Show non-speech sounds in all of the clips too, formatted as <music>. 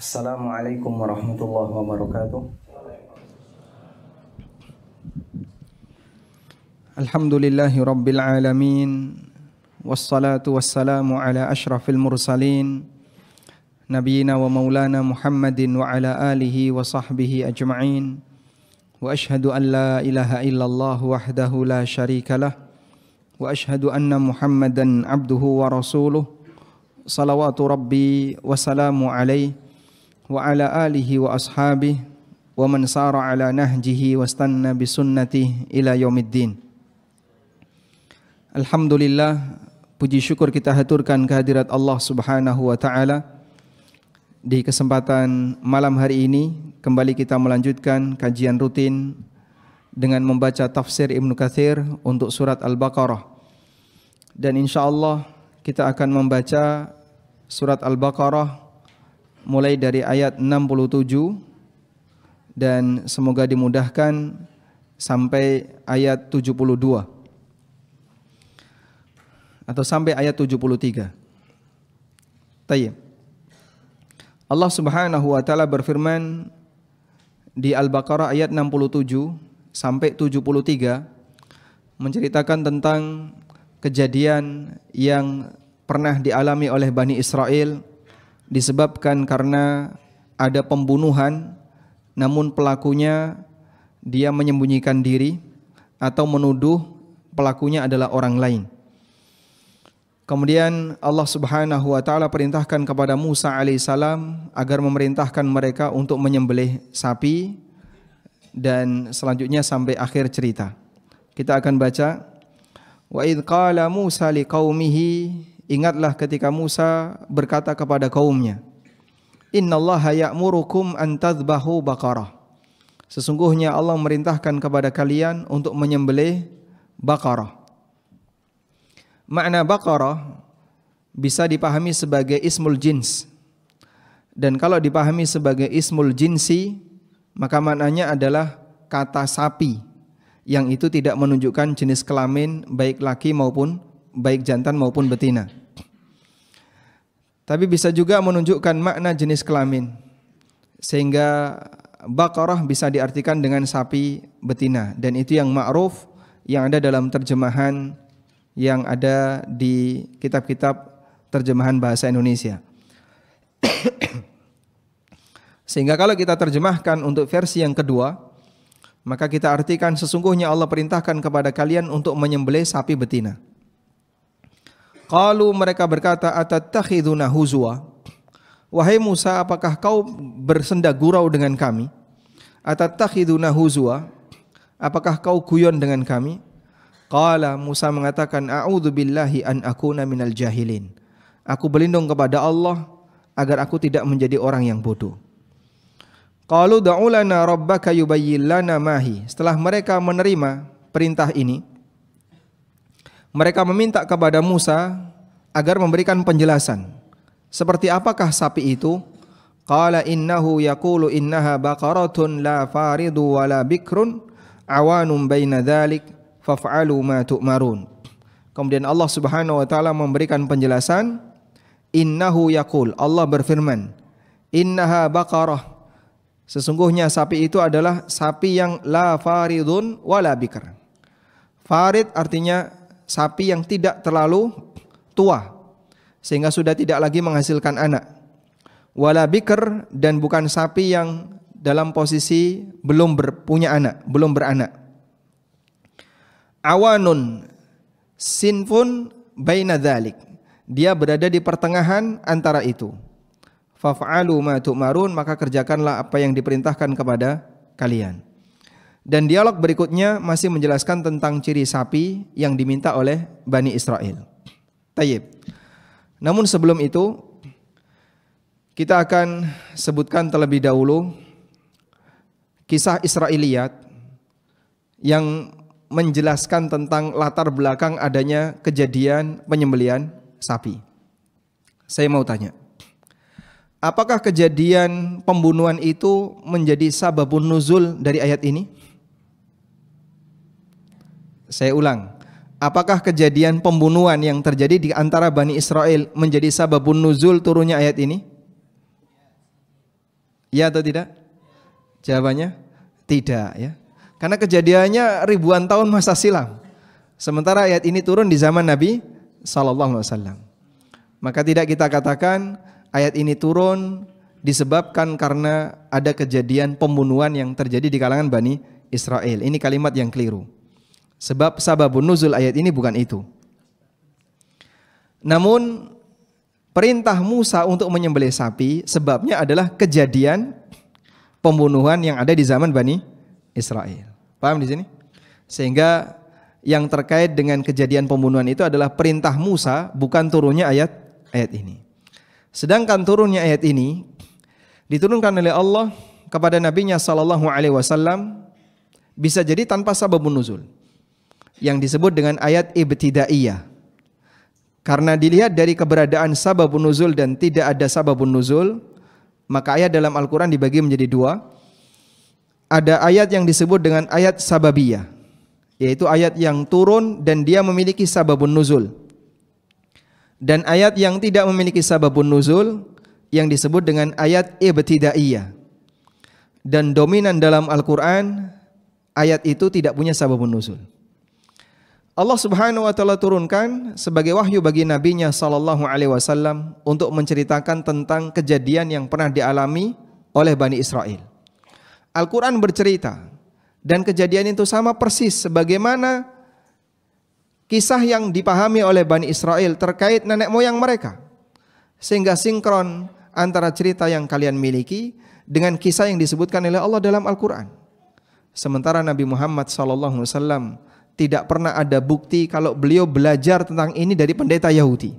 السلام عليكم ورحمة الله وبركاته الحمد لله رب العالمين والصلاة والسلام على أشرف المرسلين نبينا ومولانا محمد وعلى آله وصحبه أجمعين وأشهد أن لا إله إلا الله وحده لا شريك له وأشهد أن محمدا عبده ورسوله صلوات ربي وسلام عليه wa ala alihi wa ashabihi wa man sara ala nahjihi wa stanna bi sunnati ila yaumiddin. Alhamdulillah puji syukur kita haturkan kehadirat Allah Subhanahu wa taala di kesempatan malam hari ini kembali kita melanjutkan kajian rutin dengan membaca tafsir Ibnu Katsir untuk surat Al-Baqarah. Dan insyaallah kita akan membaca surat Al-Baqarah mulai dari ayat 67 dan semoga dimudahkan sampai ayat 72 atau sampai ayat 73. Tayyib. Allah Subhanahu wa taala berfirman di Al-Baqarah ayat 67 sampai 73 menceritakan tentang kejadian yang pernah dialami oleh Bani Israel disebabkan karena ada pembunuhan namun pelakunya dia menyembunyikan diri atau menuduh pelakunya adalah orang lain. Kemudian Allah Subhanahu wa taala perintahkan kepada Musa alaihissalam agar memerintahkan mereka untuk menyembelih sapi dan selanjutnya sampai akhir cerita. Kita akan baca Wa id qala Musa liqaumihi Ingatlah ketika Musa berkata kepada kaumnya, Allah ya'murukum an tadbahu bakarah. Sesungguhnya Allah merintahkan kepada kalian untuk menyembelih bakarah. Makna bakarah bisa dipahami sebagai ismul jins. Dan kalau dipahami sebagai ismul jinsi, maka maknanya adalah kata sapi yang itu tidak menunjukkan jenis kelamin baik laki maupun baik jantan maupun betina tapi bisa juga menunjukkan makna jenis kelamin. Sehingga Baqarah bisa diartikan dengan sapi betina dan itu yang ma'ruf yang ada dalam terjemahan yang ada di kitab-kitab terjemahan bahasa Indonesia. <coughs> Sehingga kalau kita terjemahkan untuk versi yang kedua, maka kita artikan sesungguhnya Allah perintahkan kepada kalian untuk menyembelih sapi betina. Kalau mereka berkata atattakhiduna huzwa. Wahai Musa, apakah kau bersenda gurau dengan kami? Atattakhiduna huzwa. Apakah kau guyon dengan kami? Qala Musa mengatakan a'udzu billahi an akuna minal jahilin. Aku berlindung kepada Allah agar aku tidak menjadi orang yang bodoh. Qalu da'ulana rabbaka yubayyin lana mahi. Setelah mereka menerima perintah ini, mereka meminta kepada Musa agar memberikan penjelasan. Seperti apakah sapi itu? Qala innahu yaqulu innaha baqaratun la faridu wa la bikrun awanum baina dhalik faf'alu ma tu'marun. Kemudian Allah Subhanahu wa taala memberikan penjelasan innahu yaqul Allah berfirman innaha baqarah sesungguhnya sapi itu adalah sapi yang la faridun wa la bikr. Farid artinya sapi yang tidak terlalu tua sehingga sudah tidak lagi menghasilkan anak. Wala biker dan bukan sapi yang dalam posisi belum berpunya anak, belum beranak. Awanun sinfun baina dzalik. Dia berada di pertengahan antara itu. Fa'alu ma tu'marun, maka kerjakanlah apa yang diperintahkan kepada kalian. Dan dialog berikutnya masih menjelaskan tentang ciri sapi yang diminta oleh Bani Israel. Tayyip. Namun sebelum itu, kita akan sebutkan terlebih dahulu kisah Israeliat yang menjelaskan tentang latar belakang adanya kejadian penyembelian sapi. Saya mau tanya, apakah kejadian pembunuhan itu menjadi sababun nuzul dari ayat ini? Saya ulang. Apakah kejadian pembunuhan yang terjadi di antara Bani Israel menjadi sababun nuzul turunnya ayat ini? Ya atau tidak? Jawabannya tidak ya. Karena kejadiannya ribuan tahun masa silam. Sementara ayat ini turun di zaman Nabi sallallahu Maka tidak kita katakan ayat ini turun disebabkan karena ada kejadian pembunuhan yang terjadi di kalangan Bani Israel. Ini kalimat yang keliru. Sebab sababun nuzul ayat ini bukan itu. Namun perintah Musa untuk menyembelih sapi sebabnya adalah kejadian pembunuhan yang ada di zaman Bani Israel. Paham di sini? Sehingga yang terkait dengan kejadian pembunuhan itu adalah perintah Musa bukan turunnya ayat ayat ini. Sedangkan turunnya ayat ini diturunkan oleh Allah kepada nabinya sallallahu alaihi wasallam bisa jadi tanpa sababun nuzul yang disebut dengan ayat ibtidaiyah. Karena dilihat dari keberadaan sababun nuzul dan tidak ada sababun nuzul, maka ayat dalam Al-Quran dibagi menjadi dua. Ada ayat yang disebut dengan ayat sababiyah, yaitu ayat yang turun dan dia memiliki sababun nuzul. Dan ayat yang tidak memiliki sababun nuzul yang disebut dengan ayat ibtidaiyah. Dan dominan dalam Al-Quran, ayat itu tidak punya sababun nuzul. Allah Subhanahu wa taala turunkan sebagai wahyu bagi nabinya sallallahu alaihi wasallam untuk menceritakan tentang kejadian yang pernah dialami oleh Bani Israel. Al-Qur'an bercerita dan kejadian itu sama persis sebagaimana kisah yang dipahami oleh Bani Israel terkait nenek moyang mereka. Sehingga sinkron antara cerita yang kalian miliki dengan kisah yang disebutkan oleh Allah dalam Al-Qur'an. Sementara Nabi Muhammad sallallahu alaihi wasallam tidak pernah ada bukti kalau beliau belajar tentang ini dari pendeta Yahudi.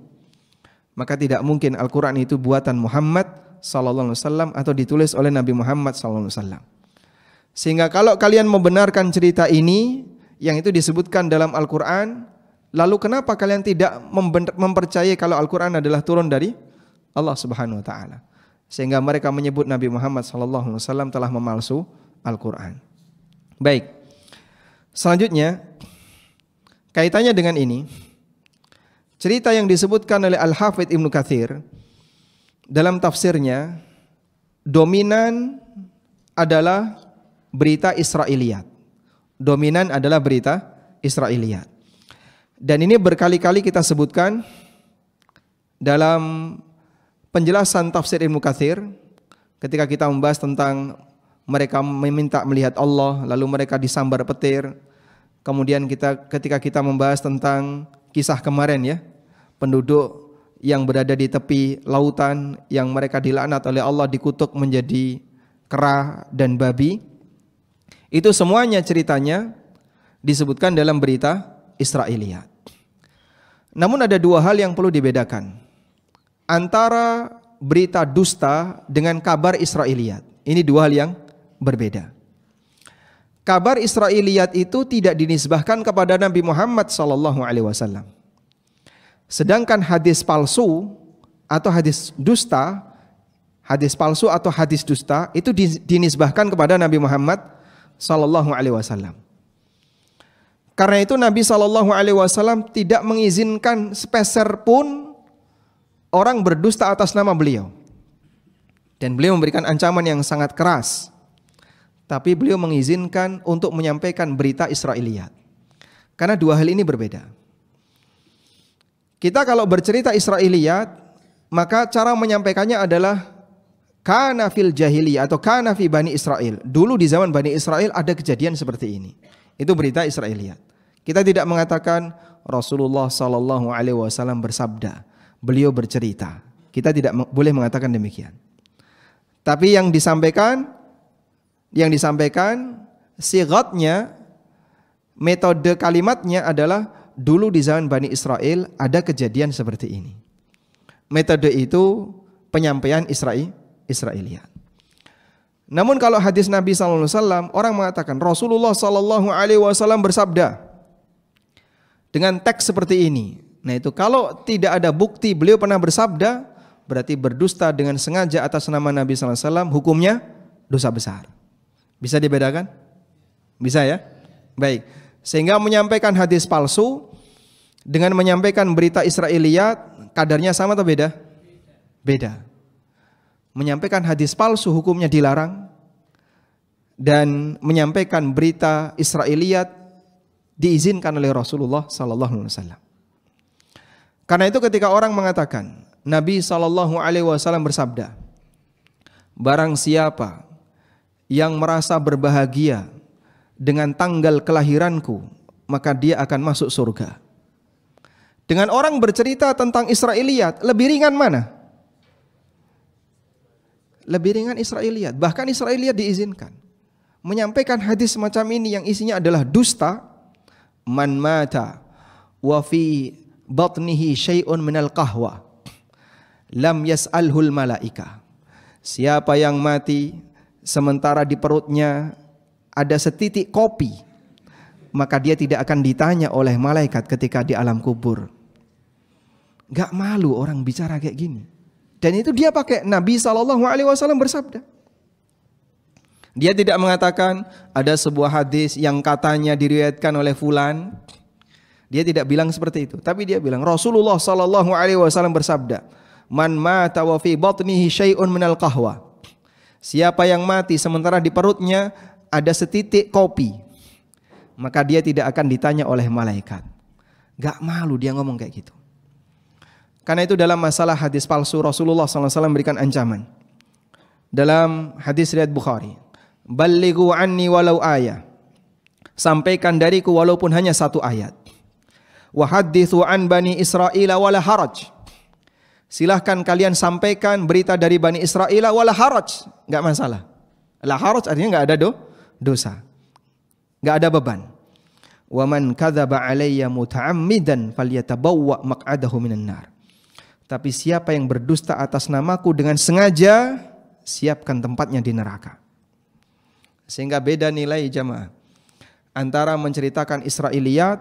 Maka tidak mungkin Al-Quran itu buatan Muhammad Sallallahu Alaihi Wasallam atau ditulis oleh Nabi Muhammad Sallallahu Alaihi Wasallam. Sehingga kalau kalian membenarkan cerita ini yang itu disebutkan dalam Al-Quran, lalu kenapa kalian tidak mempercayai kalau Al-Quran adalah turun dari Allah Subhanahu Wa Taala? Sehingga mereka menyebut Nabi Muhammad Sallallahu Alaihi Wasallam telah memalsu Al-Quran. Baik. Selanjutnya Kaitannya dengan ini, cerita yang disebutkan oleh Al-Hafidh Ibnu Kathir dalam tafsirnya, dominan adalah berita Israeliat. Dominan adalah berita Israeliat. Dan ini berkali-kali kita sebutkan dalam penjelasan tafsir Ibnu Kathir ketika kita membahas tentang mereka meminta melihat Allah lalu mereka disambar petir Kemudian kita ketika kita membahas tentang kisah kemarin ya, penduduk yang berada di tepi lautan yang mereka dilaknat oleh Allah dikutuk menjadi kera dan babi. Itu semuanya ceritanya disebutkan dalam berita Israiliyat. Namun ada dua hal yang perlu dibedakan. Antara berita dusta dengan kabar Israiliyat. Ini dua hal yang berbeda kabar Israiliyat itu tidak dinisbahkan kepada Nabi Muhammad sallallahu alaihi wasallam. Sedangkan hadis palsu atau hadis dusta, hadis palsu atau hadis dusta itu dinisbahkan kepada Nabi Muhammad sallallahu alaihi wasallam. Karena itu Nabi Sallallahu Alaihi Wasallam tidak mengizinkan sepeser pun orang berdusta atas nama beliau. Dan beliau memberikan ancaman yang sangat keras tapi beliau mengizinkan untuk menyampaikan berita Israeliat. Karena dua hal ini berbeda. Kita kalau bercerita Israeliat, maka cara menyampaikannya adalah kana fil jahiliyah atau kana fi bani Israel. Dulu di zaman bani Israel ada kejadian seperti ini. Itu berita Israeliat. Kita tidak mengatakan Rasulullah Shallallahu Alaihi Wasallam bersabda, beliau bercerita. Kita tidak boleh mengatakan demikian. Tapi yang disampaikan yang disampaikan sigatnya metode kalimatnya adalah dulu di zaman Bani Israel ada kejadian seperti ini. Metode itu penyampaian Israel Israelia. Namun kalau hadis Nabi sallallahu alaihi orang mengatakan Rasulullah sallallahu alaihi wasallam bersabda dengan teks seperti ini. Nah itu kalau tidak ada bukti beliau pernah bersabda berarti berdusta dengan sengaja atas nama Nabi sallallahu alaihi hukumnya dosa besar. Bisa dibedakan? Bisa ya? Baik. Sehingga menyampaikan hadis palsu dengan menyampaikan berita Israelia kadarnya sama atau beda? Beda. Menyampaikan hadis palsu hukumnya dilarang dan menyampaikan berita Israelia diizinkan oleh Rasulullah sallallahu alaihi wasallam. Karena itu ketika orang mengatakan Nabi sallallahu alaihi wasallam bersabda, barang siapa yang merasa berbahagia dengan tanggal kelahiranku, maka dia akan masuk surga. Dengan orang bercerita tentang Israeliat, lebih ringan mana? Lebih ringan Israeliat, bahkan Israeliat diizinkan. Menyampaikan hadis semacam ini yang isinya adalah dusta, man mata wa fi batnihi syai'un minal qahwa lam yas'alhul malaika. Siapa yang mati sementara di perutnya ada setitik kopi, maka dia tidak akan ditanya oleh malaikat ketika di alam kubur. Gak malu orang bicara kayak gini. Dan itu dia pakai Nabi Shallallahu Alaihi Wasallam bersabda. Dia tidak mengatakan ada sebuah hadis yang katanya diriwayatkan oleh fulan. Dia tidak bilang seperti itu, tapi dia bilang Rasulullah Shallallahu Alaihi Wasallam bersabda, "Man mata wa batnihi syai'un minal qahwa." Siapa yang mati sementara di perutnya ada setitik kopi, maka dia tidak akan ditanya oleh malaikat. Gak malu dia ngomong kayak gitu. Karena itu dalam masalah hadis palsu Rasulullah SAW memberikan ancaman. Dalam hadis riat Bukhari. Baligu anni walau ayah. Sampaikan dariku walaupun hanya satu ayat. Wahadithu an bani Israel wala silahkan kalian sampaikan berita dari Bani Israel wala haraj, nggak masalah. La haraj artinya nggak ada do, dosa. nggak ada beban. Wa man kadzaba alayya muta'ammidan falyatabawwa maq'adahu minan nar. Tapi siapa yang berdusta atas namaku dengan sengaja, siapkan tempatnya di neraka. Sehingga beda nilai jamaah antara menceritakan Israiliyat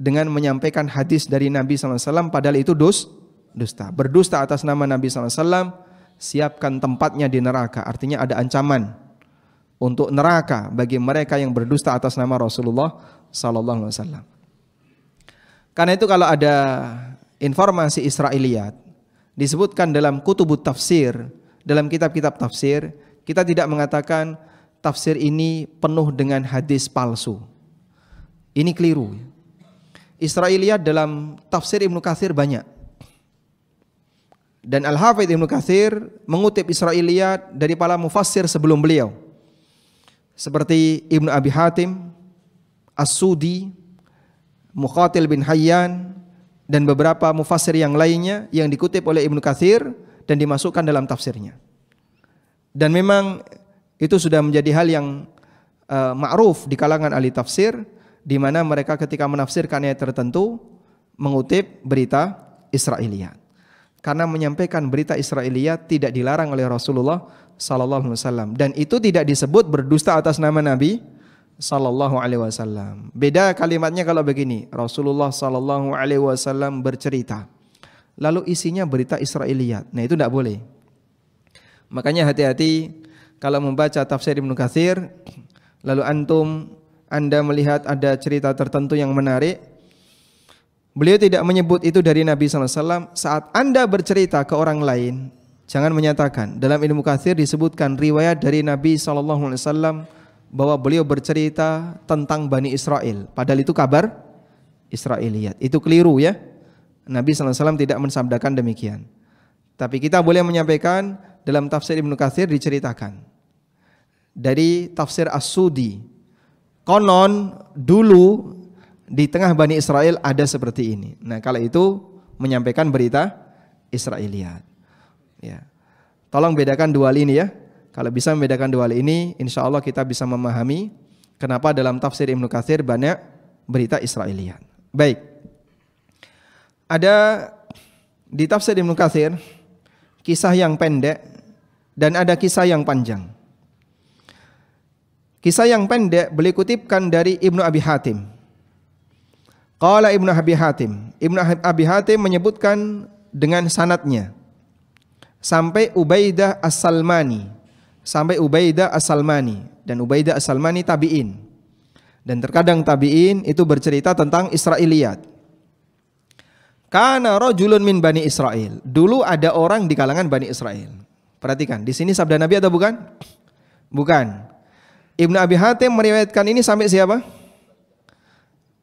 dengan menyampaikan hadis dari Nabi SAW padahal itu dos, dusta. Berdusta atas nama Nabi SAW, siapkan tempatnya di neraka. Artinya ada ancaman untuk neraka bagi mereka yang berdusta atas nama Rasulullah Sallallahu Alaihi Wasallam. Karena itu kalau ada informasi Israeliat disebutkan dalam kutubut tafsir, dalam kitab-kitab tafsir, kita tidak mengatakan tafsir ini penuh dengan hadis palsu. Ini keliru. Israeliat dalam tafsir Ibnu Katsir banyak. Dan Al-Hafidh Ibn Kathir mengutip Israiliyat dari para mufassir sebelum beliau. Seperti Ibn Abi Hatim, As-Sudi, Muqatil bin Hayyan, dan beberapa mufassir yang lainnya yang dikutip oleh Ibn Kathir dan dimasukkan dalam tafsirnya. Dan memang itu sudah menjadi hal yang uh, ma'ruf di kalangan ahli tafsir di mana mereka ketika menafsirkan ayat tertentu mengutip berita Israiliyat karena menyampaikan berita Israelia tidak dilarang oleh Rasulullah sallallahu alaihi wasallam dan itu tidak disebut berdusta atas nama Nabi sallallahu alaihi wasallam. Beda kalimatnya kalau begini, Rasulullah sallallahu alaihi wasallam bercerita. Lalu isinya berita Israelia. Nah, itu tidak boleh. Makanya hati-hati kalau membaca tafsir Ibnu Katsir lalu antum Anda melihat ada cerita tertentu yang menarik, Beliau tidak menyebut itu dari Nabi SAW. Saat Anda bercerita ke orang lain, jangan menyatakan. Dalam ilmu kathir disebutkan riwayat dari Nabi SAW bahwa beliau bercerita tentang Bani Israel. Padahal itu kabar Israeliat. Itu keliru ya. Nabi SAW tidak mensabdakan demikian. Tapi kita boleh menyampaikan dalam tafsir Ibnu Kathir diceritakan. Dari tafsir As-Sudi. Konon dulu di tengah Bani Israel ada seperti ini. Nah, kalau itu menyampaikan berita Israeliat. Ya. Tolong bedakan dua hal ini ya. Kalau bisa membedakan dua hal ini, insya Allah kita bisa memahami kenapa dalam tafsir Ibnu Katsir banyak berita Israeliat. Baik. Ada di tafsir Ibnu Katsir kisah yang pendek dan ada kisah yang panjang. Kisah yang pendek beliau kutipkan dari Ibnu Abi Hatim. Qala Ibnu Abi Hatim. Ibnu Abi Hatim menyebutkan dengan sanatnya sampai Ubaidah As-Salmani. Sampai Ubaidah As-Salmani dan Ubaidah As-Salmani tabi'in. Dan terkadang tabi'in itu bercerita tentang Israiliyat. Karena rojulun min Bani Israel. Dulu ada orang di kalangan Bani Israel. Perhatikan, di sini sabda Nabi atau bukan? Bukan. Ibnu Abi Hatim meriwayatkan ini sampai siapa?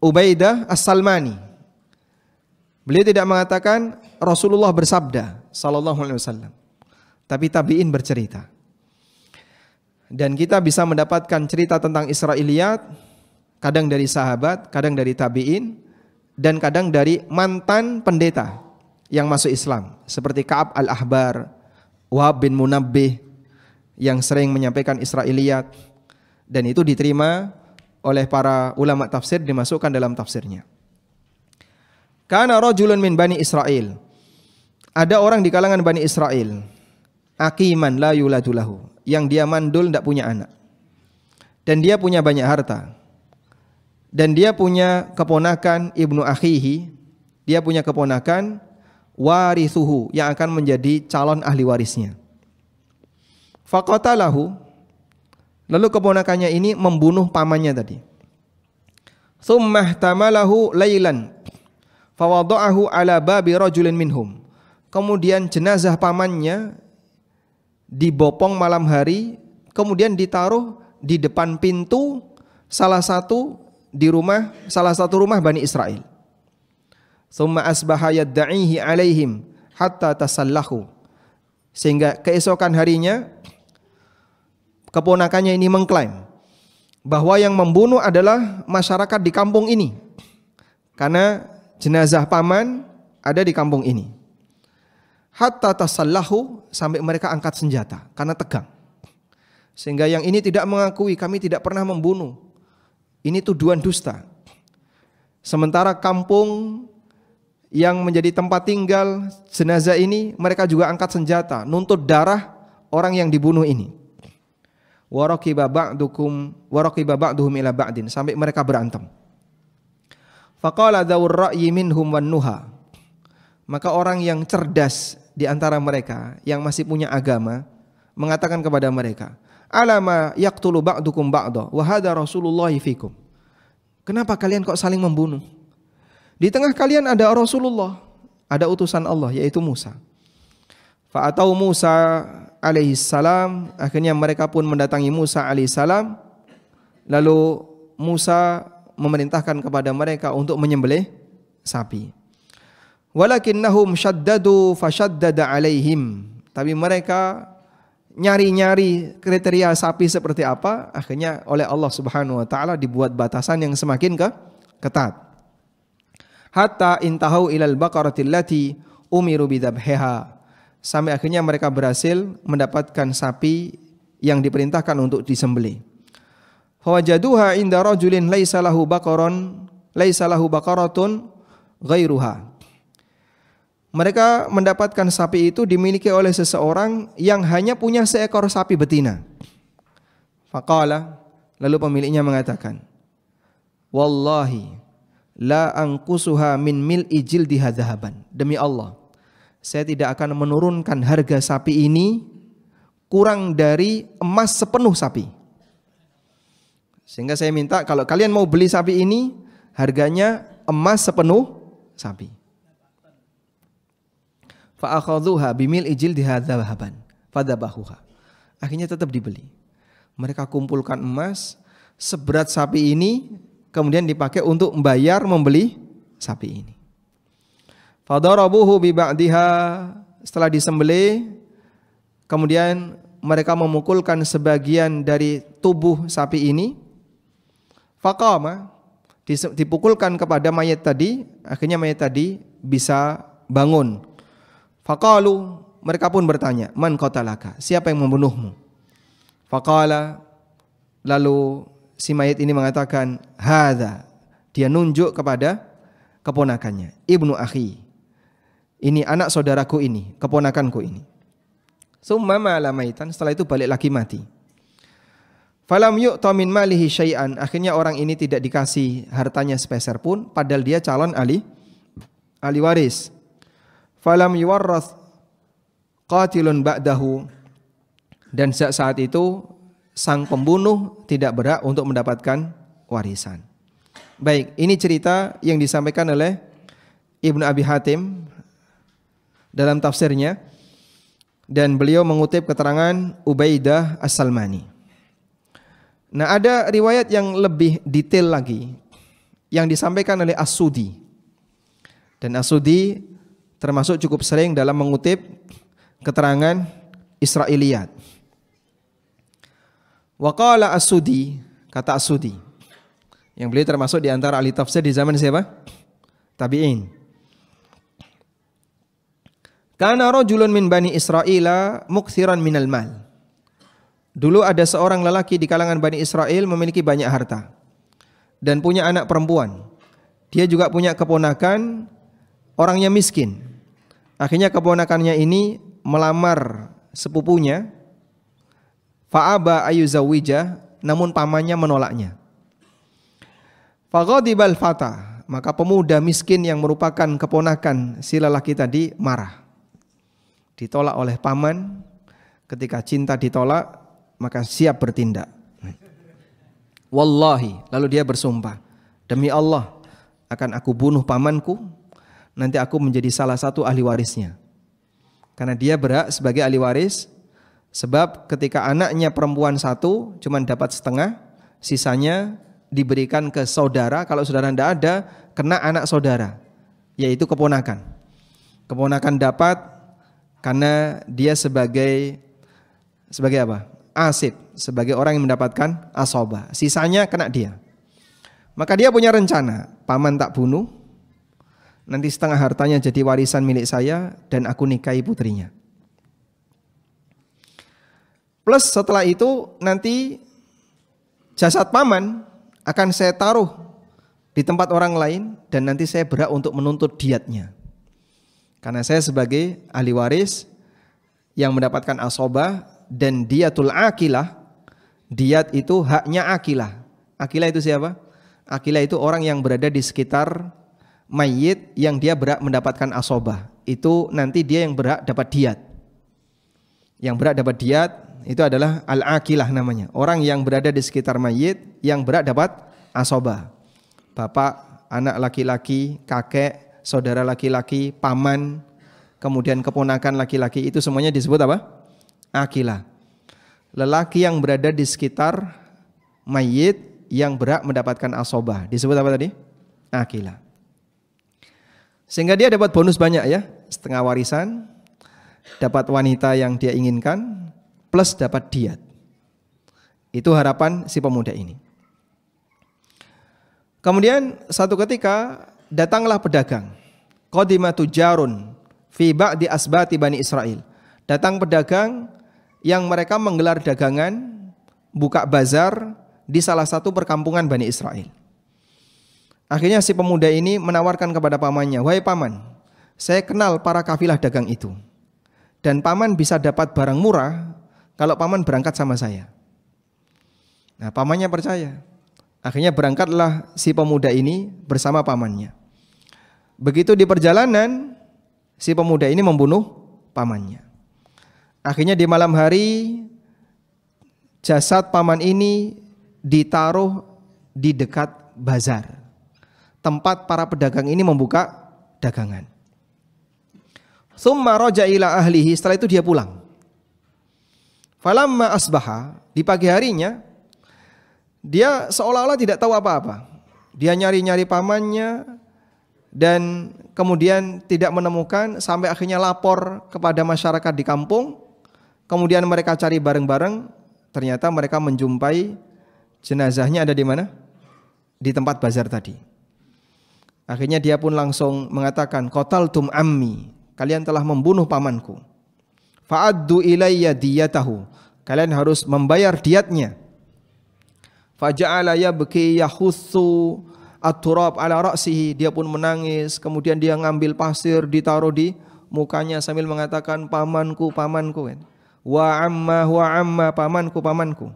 Ubaidah As-Salmani. Beliau tidak mengatakan Rasulullah bersabda sallallahu alaihi wasallam. Tapi tabi'in bercerita. Dan kita bisa mendapatkan cerita tentang Israiliyat kadang dari sahabat, kadang dari tabi'in dan kadang dari mantan pendeta yang masuk Islam seperti Ka'ab al-Ahbar, Wahab bin Munabbih yang sering menyampaikan Israiliyat dan itu diterima oleh para ulama tafsir dimasukkan dalam tafsirnya. Karena rojulun min Bani Israel. Ada orang di kalangan Bani Israel. Akiman la yuladulahu. Yang dia mandul tidak punya anak. Dan dia punya banyak harta. Dan dia punya keponakan ibnu akhihi. Dia punya keponakan warisuhu yang akan menjadi calon ahli warisnya. Fakotalahu Lalu keponakannya ini membunuh pamannya tadi. Summah tamalahu fawadahu ala babi rajulin minhum. Kemudian jenazah pamannya dibopong malam hari, kemudian ditaruh di depan pintu salah satu di rumah salah satu rumah Bani Israel. Summa asbaha yadda'ihi alaihim hatta tasallahu. Sehingga keesokan harinya keponakannya ini mengklaim bahwa yang membunuh adalah masyarakat di kampung ini. Karena jenazah paman ada di kampung ini. Hatta tasallahu sampai mereka angkat senjata karena tegang. Sehingga yang ini tidak mengakui kami tidak pernah membunuh. Ini tuduhan dusta. Sementara kampung yang menjadi tempat tinggal jenazah ini mereka juga angkat senjata nuntut darah orang yang dibunuh ini warakiba ba'dukum warakiba ba'duhum ila ba'din sampai mereka berantem. Faqala dzawur ra'yi minhum wan nuha. Maka orang yang cerdas di antara mereka yang masih punya agama mengatakan kepada mereka, "Alama yaqtulu ba'dukum ba'da wa hadha Rasulullah fikum." Kenapa kalian kok saling membunuh? Di tengah kalian ada Rasulullah, ada utusan Allah yaitu Musa. Fa Musa alaihissalam akhirnya mereka pun mendatangi Musa alaihissalam lalu Musa memerintahkan kepada mereka untuk menyembelih sapi walakinnahum syaddadu fasyaddada alaihim tapi mereka nyari-nyari kriteria sapi seperti apa akhirnya oleh Allah Subhanahu wa taala dibuat batasan yang semakin ke ketat hatta intahu ilal baqarati allati umiru bidabhiha sampai akhirnya mereka berhasil mendapatkan sapi yang diperintahkan untuk disembelih. Fawajaduha inda rajulin laisa lahu baqaron laisa lahu baqaratun ghairuha. Mereka mendapatkan sapi itu dimiliki oleh seseorang yang hanya punya seekor sapi betina. Faqala lalu pemiliknya mengatakan, "Wallahi la angkusuha min mil ijil dihadhaban." Demi Allah, saya tidak akan menurunkan harga sapi ini kurang dari emas sepenuh sapi. Sehingga saya minta kalau kalian mau beli sapi ini harganya emas sepenuh sapi. Fa'akhadhuha bimil ijil dihadzabahan bahuha. Akhirnya tetap dibeli. Mereka kumpulkan emas seberat sapi ini kemudian dipakai untuk membayar membeli sapi ini. Fadarabuhu biba'diha setelah disembelih kemudian mereka memukulkan sebagian dari tubuh sapi ini. Faqama dipukulkan kepada mayat tadi, akhirnya mayat tadi bisa bangun. Faqalu mereka pun bertanya, "Man qatalaka? Siapa yang membunuhmu?" Faqala lalu si mayat ini mengatakan, "Hadza." Dia nunjuk kepada keponakannya, ibnu akhi ini anak saudaraku ini, keponakanku ini. Summa malamaitan, setelah itu balik lagi mati. Falam yuk tomin malihi syai'an. Akhirnya orang ini tidak dikasih hartanya sepeser pun, padahal dia calon ahli, ahli waris. Falam yuwarrath qatilun ba'dahu. Dan sejak saat itu, sang pembunuh tidak berhak untuk mendapatkan warisan. Baik, ini cerita yang disampaikan oleh Ibnu Abi Hatim dalam tafsirnya dan beliau mengutip keterangan Ubaidah As-Salmani. Nah, ada riwayat yang lebih detail lagi yang disampaikan oleh As-Sudi. Dan As-Sudi termasuk cukup sering dalam mengutip keterangan Israiliyat. Waqala As-Sudi, kata As-Sudi. Yang beliau termasuk di antara ahli tafsir di zaman siapa? Tabi'in. Karena rojulun min Bani Israel mukthiran minal mal. Dulu ada seorang lelaki di kalangan Bani Israel memiliki banyak harta dan punya anak perempuan. Dia juga punya keponakan orangnya miskin. Akhirnya keponakannya ini melamar sepupunya Fa'aba ayuzawija namun pamannya menolaknya. Faghadibal fata, maka pemuda miskin yang merupakan keponakan si lelaki tadi marah ditolak oleh paman, ketika cinta ditolak maka siap bertindak. Wallahi, lalu dia bersumpah, demi Allah akan aku bunuh pamanku, nanti aku menjadi salah satu ahli warisnya. Karena dia berhak sebagai ahli waris, sebab ketika anaknya perempuan satu cuma dapat setengah, sisanya diberikan ke saudara, kalau saudara tidak ada, kena anak saudara, yaitu keponakan. Keponakan dapat, karena dia sebagai sebagai apa? Asid, sebagai orang yang mendapatkan asoba. Sisanya kena dia. Maka dia punya rencana, paman tak bunuh, nanti setengah hartanya jadi warisan milik saya dan aku nikahi putrinya. Plus setelah itu nanti jasad paman akan saya taruh di tempat orang lain dan nanti saya berhak untuk menuntut diatnya. Karena saya sebagai ahli waris yang mendapatkan asobah dan diatul akilah, diat itu haknya akilah. Akilah itu siapa? Akilah itu orang yang berada di sekitar mayit yang dia berhak mendapatkan asobah. Itu nanti dia yang berhak dapat diat. Yang berhak dapat diat itu adalah al-akilah namanya. Orang yang berada di sekitar mayit yang berhak dapat asobah. Bapak, anak laki-laki, kakek, saudara laki-laki, paman, kemudian keponakan laki-laki itu semuanya disebut apa? Akila. Lelaki yang berada di sekitar mayit yang berhak mendapatkan asobah disebut apa tadi? Akila. Sehingga dia dapat bonus banyak ya, setengah warisan, dapat wanita yang dia inginkan, plus dapat diat. Itu harapan si pemuda ini. Kemudian satu ketika datanglah pedagang. Qadimatu jarun fi ba'di asbati Bani Israel. Datang pedagang yang mereka menggelar dagangan, buka bazar di salah satu perkampungan Bani Israel. Akhirnya si pemuda ini menawarkan kepada pamannya, "Wahai paman, saya kenal para kafilah dagang itu. Dan paman bisa dapat barang murah kalau paman berangkat sama saya." Nah, pamannya percaya. Akhirnya berangkatlah si pemuda ini bersama pamannya. Begitu di perjalanan si pemuda ini membunuh pamannya. Akhirnya di malam hari jasad paman ini ditaruh di dekat bazar. Tempat para pedagang ini membuka dagangan. Summa roja ila ahlihi, setelah itu dia pulang. Falamma asbaha, di pagi harinya dia seolah-olah tidak tahu apa-apa. Dia nyari-nyari pamannya, dan kemudian tidak menemukan sampai akhirnya lapor kepada masyarakat di kampung. Kemudian mereka cari bareng-bareng, ternyata mereka menjumpai jenazahnya ada di mana? Di tempat bazar tadi. Akhirnya dia pun langsung mengatakan, "Kotal tum ammi, kalian telah membunuh pamanku." Fa'addu ilayya diyatahu. Kalian harus membayar diatnya. Faja'ala yabki yahussu at-turab ala ra'sihi, dia pun menangis, kemudian dia ngambil pasir ditaruh di mukanya sambil mengatakan pamanku, pamanku kan. Wa amma wa amma pamanku, pamanku.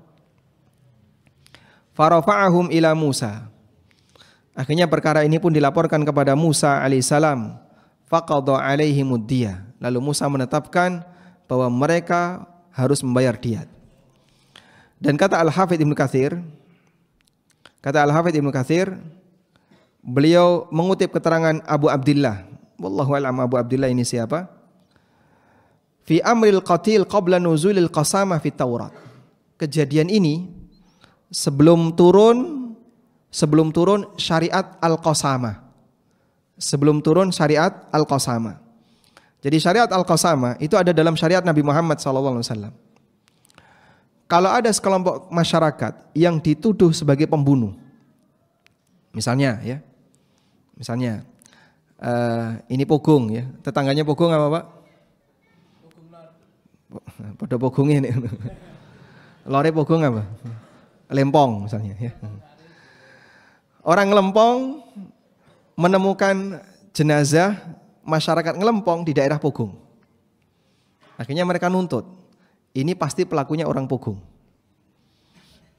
Farafa'ahum ila Musa. Akhirnya perkara ini pun dilaporkan kepada Musa alaihissalam. Faqadha alaihimud Lalu Musa menetapkan bahwa mereka harus membayar diat. Dan kata Al-Hafidh Ibn Kathir, kata Al-Hafidh Ibn Kathir, Beliau mengutip keterangan Abu Abdullah. Wallahu alam Abu Abdullah ini siapa? Fi amril qatil qabla nuzulil qasamah fi Taurat. Kejadian ini sebelum turun sebelum turun syariat al-qasamah. Sebelum turun syariat al-qasamah. Jadi syariat al-qasamah itu ada dalam syariat Nabi Muhammad SAW. Kalau ada sekelompok masyarakat yang dituduh sebagai pembunuh, misalnya ya, Misalnya, uh, ini Pogung ya, tetangganya Pogung apa Pak? Pada Pogung ini. <laughs> Lore Pogung apa? Lempong misalnya ya. Orang Lempong menemukan jenazah masyarakat Ngelempong di daerah Pogung. Akhirnya mereka nuntut, ini pasti pelakunya orang Pogung.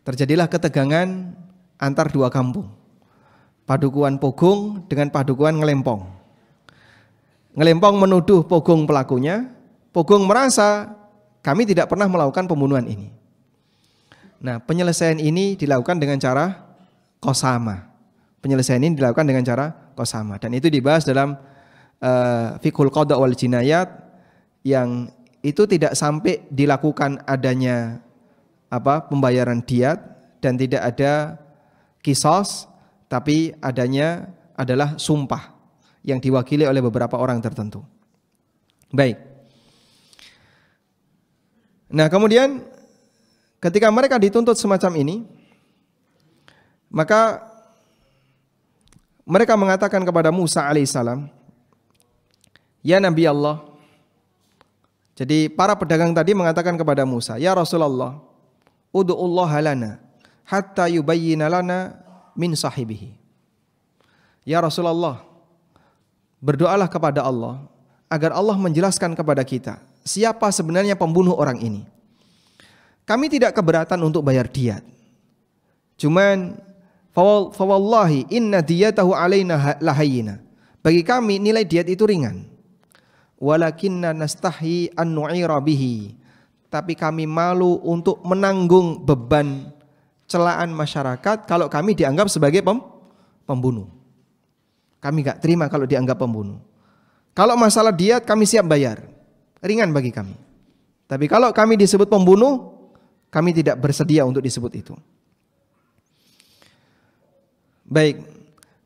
Terjadilah ketegangan antar dua kampung padukuan pogong dengan padukuan Ngelempong. Ngelempong menuduh pogong pelakunya, Pogong merasa kami tidak pernah melakukan pembunuhan ini. Nah, penyelesaian ini dilakukan dengan cara kosama. Penyelesaian ini dilakukan dengan cara kosama dan itu dibahas dalam uh, eh, fikul kodok wal jinayat yang itu tidak sampai dilakukan adanya apa pembayaran diat dan tidak ada kisos tapi adanya adalah sumpah yang diwakili oleh beberapa orang tertentu. Baik. Nah, kemudian ketika mereka dituntut semacam ini, maka mereka mengatakan kepada Musa alaihissalam, "Ya Nabi Allah." Jadi para pedagang tadi mengatakan kepada Musa, "Ya Rasulullah, ud'ullah lana hatta yubayyana lana min sahibihi. Ya Rasulullah, berdoalah kepada Allah agar Allah menjelaskan kepada kita siapa sebenarnya pembunuh orang ini. Kami tidak keberatan untuk bayar diat. Cuman fawallahi inna diyatahu alaina lahayina. Bagi kami nilai diat itu ringan. Walakinna nastahi an nu'ira bihi. Tapi kami malu untuk menanggung beban celaan masyarakat kalau kami dianggap sebagai pem pembunuh. Kami gak terima kalau dianggap pembunuh. Kalau masalah diet kami siap bayar. Ringan bagi kami. Tapi kalau kami disebut pembunuh, kami tidak bersedia untuk disebut itu. Baik.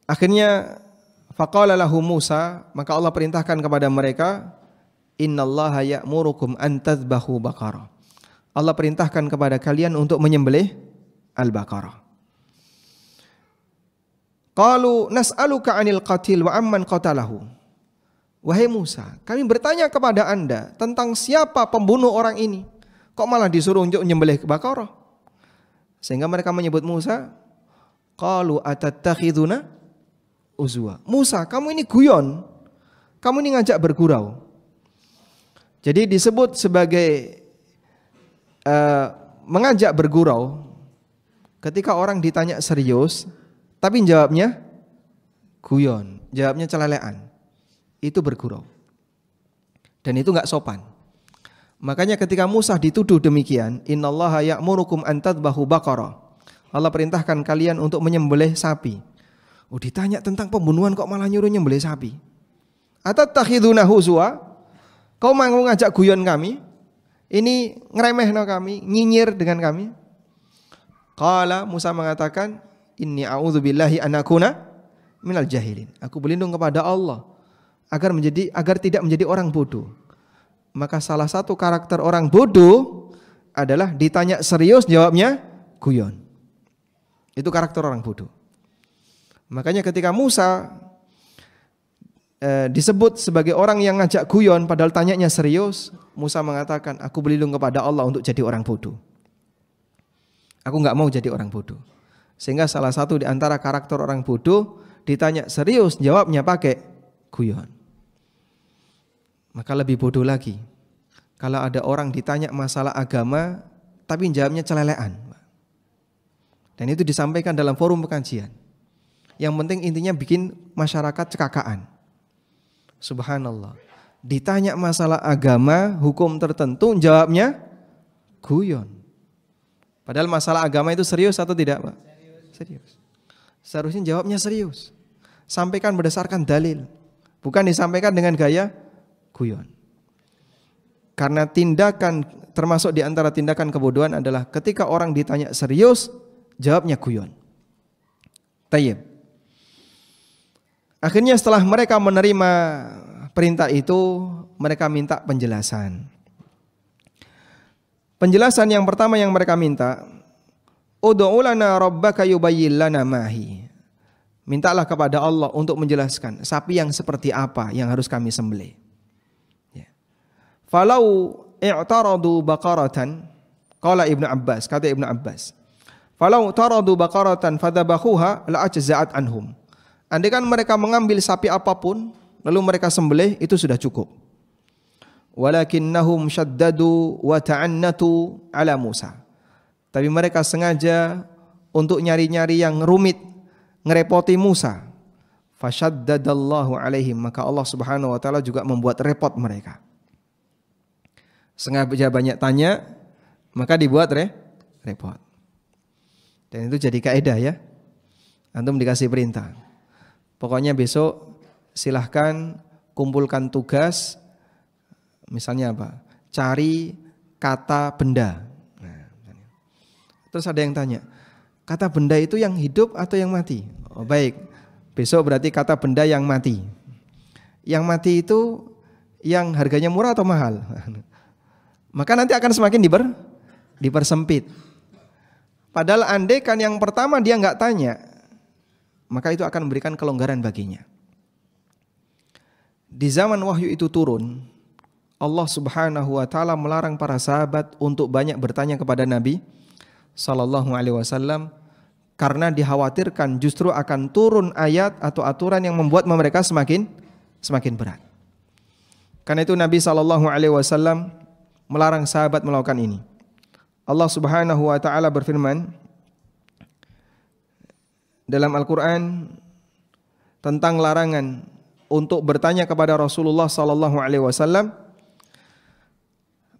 Akhirnya faqala lahu Musa, maka Allah perintahkan kepada mereka, "Innallaha ya'murukum an baqarah." Allah perintahkan kepada kalian untuk menyembelih Al-Baqarah. Qalu nas'aluka 'anil qatil wa amman qatalahu. Wahai Musa, kami bertanya kepada Anda tentang siapa pembunuh orang ini. Kok malah disuruh untuk menyembelih Baqarah? Sehingga mereka menyebut Musa, qalu atattakhiduna uzwa. Musa, kamu ini guyon. Kamu ini ngajak bergurau. Jadi disebut sebagai uh, mengajak bergurau Ketika orang ditanya serius, tapi jawabnya guyon, jawabnya celelean. Itu bergurau. Dan itu nggak sopan. Makanya ketika Musa dituduh demikian, innallaha ya'murukum an tadbahu baqarah. Allah perintahkan kalian untuk menyembelih sapi. Oh ditanya tentang pembunuhan kok malah nyuruh nyembelih sapi. Atattakhiduna huzwa? Kau mau ngajak guyon kami? Ini ngeremeh no kami, nyinyir dengan kami. Qala Musa mengatakan, "Inni a'udzubillahi anakuna minal jahilin." Aku berlindung kepada Allah agar menjadi agar tidak menjadi orang bodoh. Maka salah satu karakter orang bodoh adalah ditanya serius jawabnya guyon. Itu karakter orang bodoh. Makanya ketika Musa eh, disebut sebagai orang yang ngajak guyon padahal tanyanya serius, Musa mengatakan, "Aku berlindung kepada Allah untuk jadi orang bodoh." Aku nggak mau jadi orang bodoh. Sehingga salah satu di antara karakter orang bodoh ditanya serius, jawabnya pakai guyon. Maka lebih bodoh lagi. Kalau ada orang ditanya masalah agama, tapi jawabnya celelean. Dan itu disampaikan dalam forum pengajian. Yang penting intinya bikin masyarakat cekakaan. Subhanallah. Ditanya masalah agama, hukum tertentu, jawabnya guyon. Padahal masalah agama itu serius atau tidak, Pak? Serius. Seharusnya jawabnya serius. Sampaikan berdasarkan dalil, bukan disampaikan dengan gaya guyon. Karena tindakan termasuk di antara tindakan kebodohan adalah ketika orang ditanya serius, jawabnya guyon. Tayyib. Akhirnya setelah mereka menerima perintah itu, mereka minta penjelasan. Penjelasan yang pertama yang mereka minta, "Ud'ulana rabbaka yubayyin lana mahi." Mintalah kepada Allah untuk menjelaskan sapi yang seperti apa yang harus kami sembelih. Ya. Falau i'taradu baqaratan, qala Ibnu Abbas, kata Ibnu Abbas, "Falau taradu baqaratan fadzabahuha la ajza'at anhum." Andaikan mereka mengambil sapi apapun lalu mereka sembelih itu sudah cukup walakinnahum syaddadu wa ta'annatu ala Musa. Tapi mereka sengaja untuk nyari-nyari yang rumit, ngerepoti Musa. Fasyaddadallahu alaihim, maka Allah Subhanahu wa taala juga membuat repot mereka. Sengaja banyak tanya, maka dibuat re, repot. Dan itu jadi kaidah ya. Antum dikasih perintah. Pokoknya besok silahkan kumpulkan tugas Misalnya apa? Cari kata benda. Nah, Terus ada yang tanya, kata benda itu yang hidup atau yang mati? Oh, baik. Besok berarti kata benda yang mati. Yang mati itu yang harganya murah atau mahal? <laughs> Maka nanti akan semakin diper dipersempit. Padahal andai kan yang pertama dia nggak tanya, maka itu akan memberikan kelonggaran baginya. Di zaman wahyu itu turun, Allah Subhanahu wa taala melarang para sahabat untuk banyak bertanya kepada Nabi sallallahu alaihi wasallam karena dikhawatirkan justru akan turun ayat atau aturan yang membuat mereka semakin semakin berat. Karena itu Nabi sallallahu alaihi wasallam melarang sahabat melakukan ini. Allah Subhanahu wa taala berfirman dalam Al-Qur'an tentang larangan untuk bertanya kepada Rasulullah sallallahu alaihi wasallam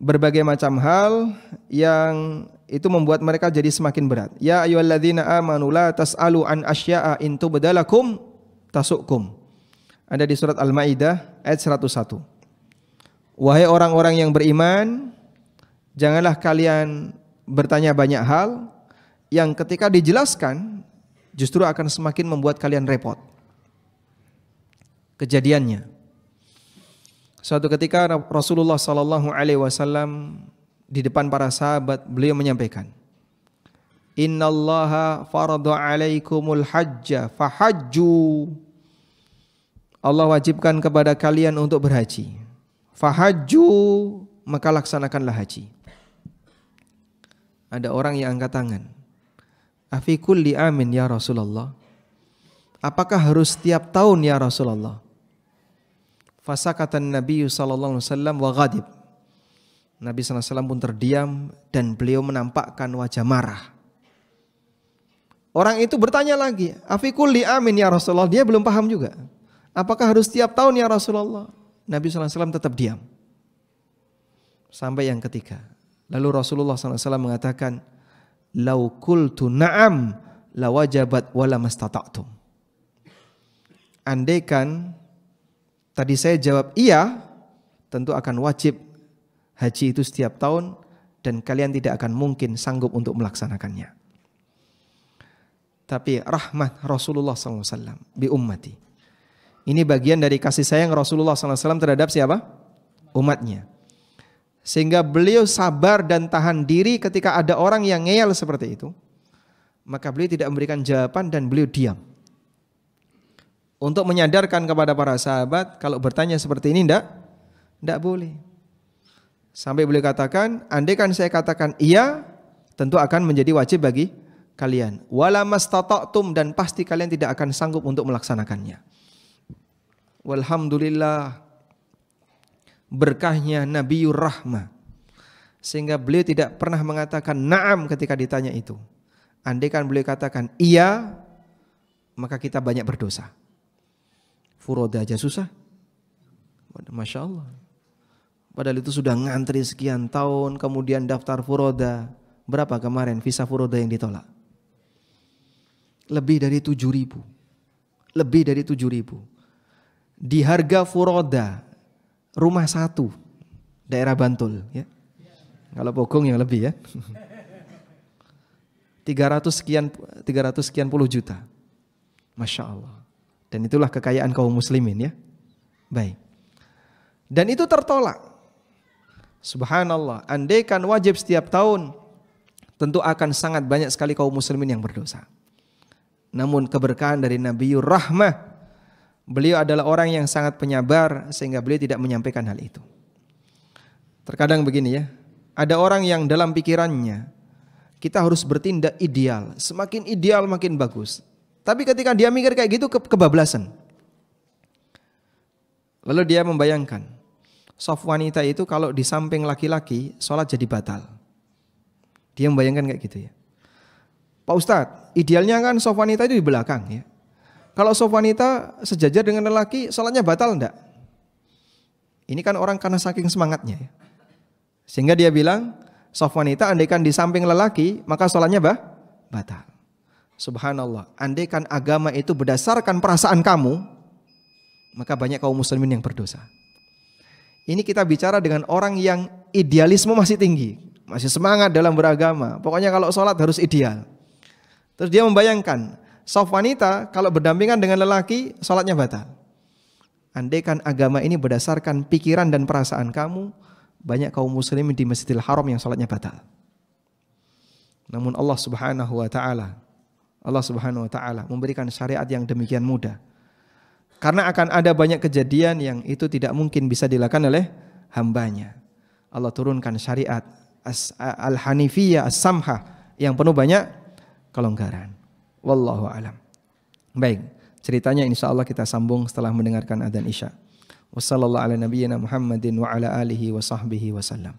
berbagai macam hal yang itu membuat mereka jadi semakin berat. Ya ayyuhalladzina amanu la tas'alu an asya'a in tubdalakum tasukkum. Ada di surat Al-Maidah ayat 101. Wahai orang-orang yang beriman, janganlah kalian bertanya banyak hal yang ketika dijelaskan justru akan semakin membuat kalian repot. Kejadiannya Suatu ketika Rasulullah Sallallahu Alaihi Wasallam di depan para sahabat beliau menyampaikan, Inna Allah faradu alaikumul hajja fahajju. Allah wajibkan kepada kalian untuk berhaji. Fahajju maka laksanakanlah haji. Ada orang yang angkat tangan. Afikul li amin ya Rasulullah. Apakah harus setiap tahun ya Rasulullah? Fasakatan Nabi sallallahu alaihi wasallam wa ghadib. Nabi SAW pun terdiam dan beliau menampakkan wajah marah. Orang itu bertanya lagi, Afikul li amin ya Rasulullah, dia belum paham juga. Apakah harus tiap tahun ya Rasulullah? Nabi SAW tetap diam. Sampai yang ketiga. Lalu Rasulullah SAW mengatakan, Lau kultu na'am wajabat wala mastata'tum. Andaikan tadi saya jawab iya, tentu akan wajib haji itu setiap tahun dan kalian tidak akan mungkin sanggup untuk melaksanakannya. Tapi rahmat Rasulullah SAW bi ummati. Ini bagian dari kasih sayang Rasulullah SAW terhadap siapa? Umatnya. Sehingga beliau sabar dan tahan diri ketika ada orang yang ngeyel seperti itu. Maka beliau tidak memberikan jawaban dan beliau diam untuk menyadarkan kepada para sahabat kalau bertanya seperti ini ndak ndak boleh. Sampai boleh katakan, andai kan saya katakan iya, tentu akan menjadi wajib bagi kalian. Wala mastata'tum dan pasti kalian tidak akan sanggup untuk melaksanakannya. Walhamdulillah berkahnya Nabiur Rahmah sehingga beliau tidak pernah mengatakan na'am ketika ditanya itu. Andai kan beliau katakan iya, maka kita banyak berdosa furoda aja susah. Masya Allah. Padahal itu sudah ngantri sekian tahun, kemudian daftar furoda. Berapa kemarin visa furoda yang ditolak? Lebih dari 7 ribu. Lebih dari 7 ribu. Di harga furoda, rumah satu, daerah Bantul. Ya. Kalau pogong yang lebih ya. 300 <laughs> sekian 300 sekian puluh juta. Masya Allah. Dan itulah kekayaan kaum muslimin ya. Baik. Dan itu tertolak. Subhanallah, andaikan wajib setiap tahun tentu akan sangat banyak sekali kaum muslimin yang berdosa. Namun keberkahan dari Nabi Rahmah Beliau adalah orang yang sangat penyabar sehingga beliau tidak menyampaikan hal itu. Terkadang begini ya, ada orang yang dalam pikirannya kita harus bertindak ideal, semakin ideal makin bagus. Tapi ketika dia mikir kayak gitu ke kebablasan. Lalu dia membayangkan, soft wanita itu kalau di samping laki-laki, sholat jadi batal. Dia membayangkan kayak gitu ya. Pak Ustadz, idealnya kan soft wanita itu di belakang ya. Kalau soft wanita sejajar dengan lelaki, sholatnya batal enggak? Ini kan orang karena saking semangatnya ya. Sehingga dia bilang, soft wanita andaikan di samping lelaki, maka sholatnya bah, batal. Subhanallah. Andaikan agama itu berdasarkan perasaan kamu, maka banyak kaum muslimin yang berdosa. Ini kita bicara dengan orang yang idealisme masih tinggi, masih semangat dalam beragama. Pokoknya kalau sholat harus ideal. Terus dia membayangkan, soft wanita kalau berdampingan dengan lelaki, sholatnya batal. Andaikan agama ini berdasarkan pikiran dan perasaan kamu, banyak kaum muslimin di Masjidil Haram yang sholatnya batal. Namun Allah Subhanahu wa taala Allah Subhanahu wa taala memberikan syariat yang demikian mudah. Karena akan ada banyak kejadian yang itu tidak mungkin bisa dilakukan oleh hambanya. Allah turunkan syariat al-hanifiyah as-samha yang penuh banyak kelonggaran. Wallahu alam. Baik, ceritanya insya Allah kita sambung setelah mendengarkan adzan Isya. Wassallallahu ala nabiyyina Muhammadin wa ala alihi wa sahbihi wasallam.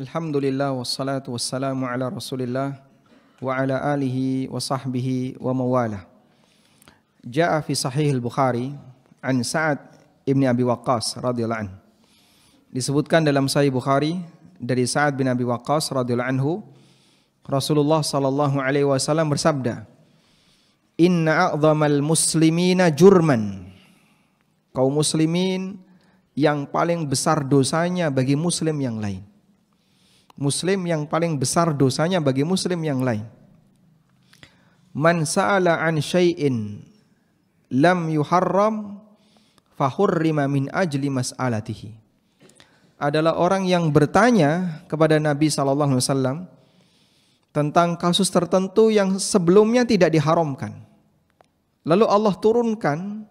Alhamdulillah wassalatu wassalamu ala Rasulillah wa ala alihi wa sahbihi wa mawala. Ja'a fi sahih al-Bukhari an Sa'ad ibn Abi Waqqas radhiyallahu anhu. Disebutkan dalam sahih Bukhari dari Sa'ad bin Abi Waqqas radhiyallahu anhu Rasulullah sallallahu alaihi wasallam bersabda, "Inna a'zamal muslimina jurman." Kaum muslimin yang paling besar dosanya bagi muslim yang lain muslim yang paling besar dosanya bagi muslim yang lain. Man sa'ala an syai'in lam yuharram fahurrima min ajli mas'alatihi. Adalah orang yang bertanya kepada Nabi sallallahu alaihi wasallam tentang kasus tertentu yang sebelumnya tidak diharamkan. Lalu Allah turunkan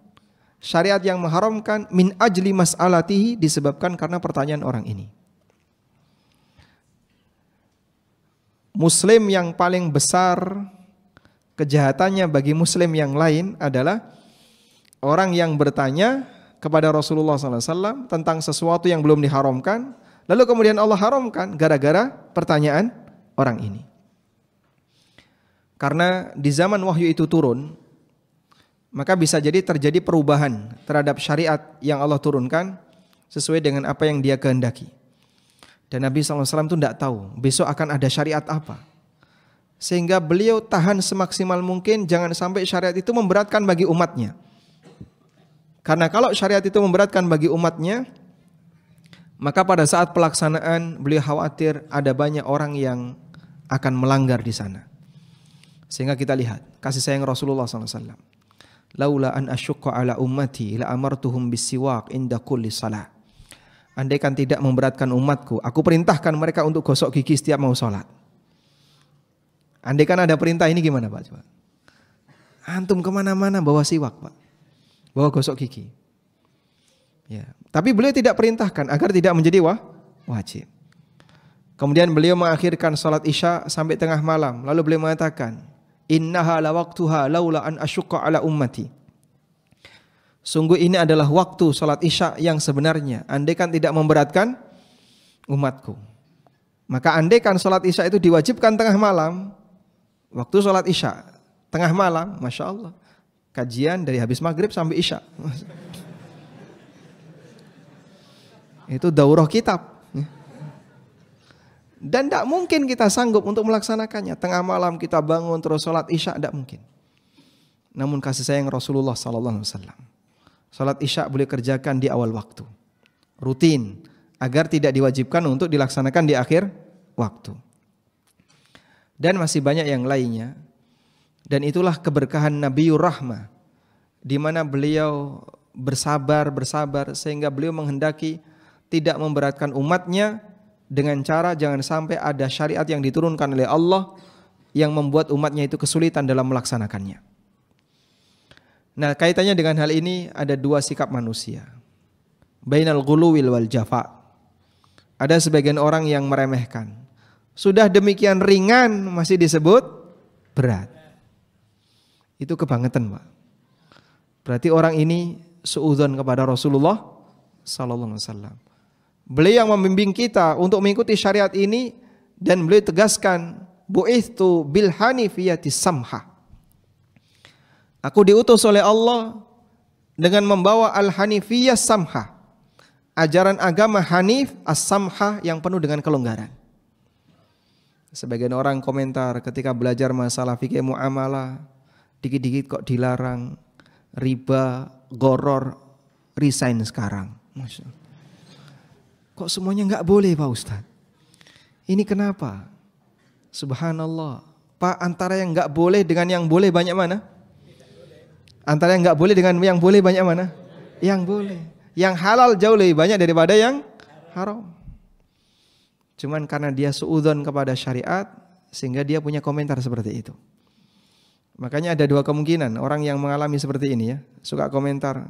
syariat yang mengharamkan min ajli mas'alatihi disebabkan karena pertanyaan orang ini. Muslim yang paling besar kejahatannya bagi Muslim yang lain adalah orang yang bertanya kepada Rasulullah SAW tentang sesuatu yang belum diharamkan, lalu kemudian Allah haramkan gara-gara pertanyaan orang ini. Karena di zaman wahyu itu turun, maka bisa jadi terjadi perubahan terhadap syariat yang Allah turunkan sesuai dengan apa yang dia kehendaki. Dan Nabi SAW itu tidak tahu besok akan ada syariat apa. Sehingga beliau tahan semaksimal mungkin jangan sampai syariat itu memberatkan bagi umatnya. Karena kalau syariat itu memberatkan bagi umatnya, maka pada saat pelaksanaan beliau khawatir ada banyak orang yang akan melanggar di sana. Sehingga kita lihat kasih sayang Rasulullah SAW. Laula an asyukka ala ummati la amartuhum bisiwak inda kulli salat andaikan tidak memberatkan umatku, aku perintahkan mereka untuk gosok gigi setiap mau sholat. Andaikan ada perintah ini gimana Pak? Coba. Antum kemana-mana bawa siwak Pak, bawa gosok gigi. Ya, tapi beliau tidak perintahkan agar tidak menjadi wah wajib. Kemudian beliau mengakhirkan sholat Isya sampai tengah malam. Lalu beliau mengatakan, "Innaha la waqtuha laula an ala ummati." Sungguh ini adalah waktu sholat isya yang sebenarnya. Andaikan tidak memberatkan umatku. Maka andaikan sholat isya itu diwajibkan tengah malam. Waktu sholat isya. Tengah malam, Masya Allah. Kajian dari habis maghrib sampai isya. <laughs> itu daurah kitab. Dan tidak mungkin kita sanggup untuk melaksanakannya. Tengah malam kita bangun terus sholat isya, tidak mungkin. Namun kasih sayang Rasulullah Sallallahu Alaihi Wasallam Salat Isya boleh kerjakan di awal waktu. Rutin agar tidak diwajibkan untuk dilaksanakan di akhir waktu. Dan masih banyak yang lainnya. Dan itulah keberkahan Nabiur Rahmah di mana beliau bersabar bersabar sehingga beliau menghendaki tidak memberatkan umatnya dengan cara jangan sampai ada syariat yang diturunkan oleh Allah yang membuat umatnya itu kesulitan dalam melaksanakannya. Nah, kaitannya dengan hal ini ada dua sikap manusia. Bainal wil wal jafa. Ada sebagian orang yang meremehkan. Sudah demikian ringan masih disebut berat. Itu kebangetan, Pak. Berarti orang ini suudzon kepada Rasulullah sallallahu alaihi wasallam. Beliau yang membimbing kita untuk mengikuti syariat ini dan beliau tegaskan bu'ithu bil hanifiyati samha Aku diutus oleh Allah dengan membawa al-hanifiyah samha. Ajaran agama Hanif as-samha yang penuh dengan kelonggaran. Sebagian orang komentar ketika belajar masalah fikih muamalah, dikit-dikit kok dilarang, riba, goror, resign sekarang. Kok semuanya nggak boleh Pak Ustadz? Ini kenapa? Subhanallah. Pak antara yang nggak boleh dengan yang boleh banyak mana? Antara yang nggak boleh dengan yang boleh banyak mana? Yang boleh. Yang halal jauh lebih banyak daripada yang haram. Cuman karena dia suudon kepada syariat sehingga dia punya komentar seperti itu. Makanya ada dua kemungkinan orang yang mengalami seperti ini ya, suka komentar.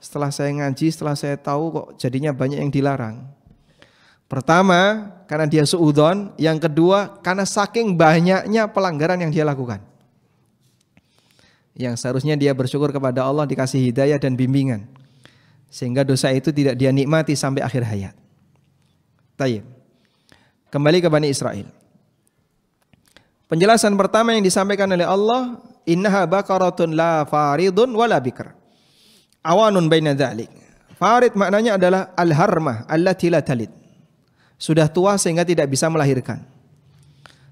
Setelah saya ngaji, setelah saya tahu kok jadinya banyak yang dilarang. Pertama, karena dia suudon. Yang kedua, karena saking banyaknya pelanggaran yang dia lakukan yang seharusnya dia bersyukur kepada Allah dikasih hidayah dan bimbingan sehingga dosa itu tidak dia nikmati sampai akhir hayat. Tayyib. Kembali ke Bani Israel. Penjelasan pertama yang disampaikan oleh Allah, innaha baqaratun la faridun wala bikr. Awanun baina dzalik. Farid maknanya adalah al-harmah allati la talid. Sudah tua sehingga tidak bisa melahirkan.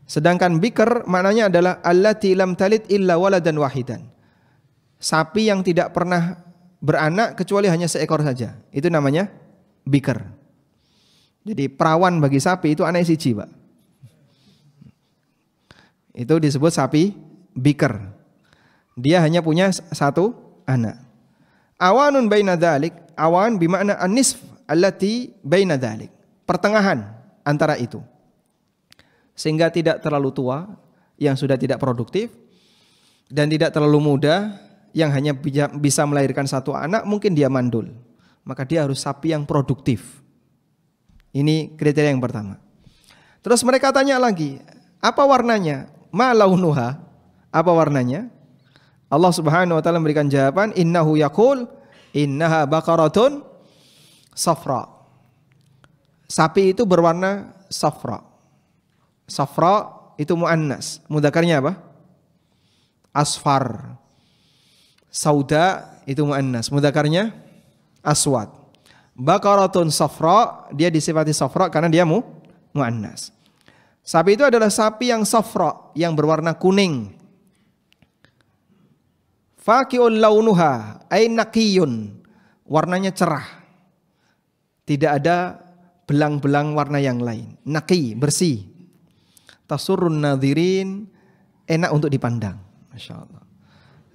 Sedangkan bikr maknanya adalah allati lam talid illa waladan wahidan sapi yang tidak pernah beranak kecuali hanya seekor saja. Itu namanya biker. Jadi perawan bagi sapi itu anak siji, Pak. Itu disebut sapi biker. Dia hanya punya satu anak. Awanun baina dzalik, awan bimakna anisf allati baina dzalik. Pertengahan antara itu. Sehingga tidak terlalu tua yang sudah tidak produktif dan tidak terlalu muda yang hanya bisa melahirkan satu anak mungkin dia mandul. Maka dia harus sapi yang produktif. Ini kriteria yang pertama. Terus mereka tanya lagi, apa warnanya? Ma launuha? Apa warnanya? Allah Subhanahu wa taala memberikan jawaban, innahu yakul innaha baqaratun safra. Sapi itu berwarna safra. Safra itu muannas. Mudakarnya apa? Asfar sauda itu muannas, mudakarnya aswad. Bakaratun safra, dia disifati safra karena dia mu muannas. Sapi itu adalah sapi yang safra, yang berwarna kuning. Fakiun launuha, ay Warnanya cerah. Tidak ada belang-belang warna yang lain. Naqi, bersih. Tasurun nadirin enak untuk dipandang. Masya Allah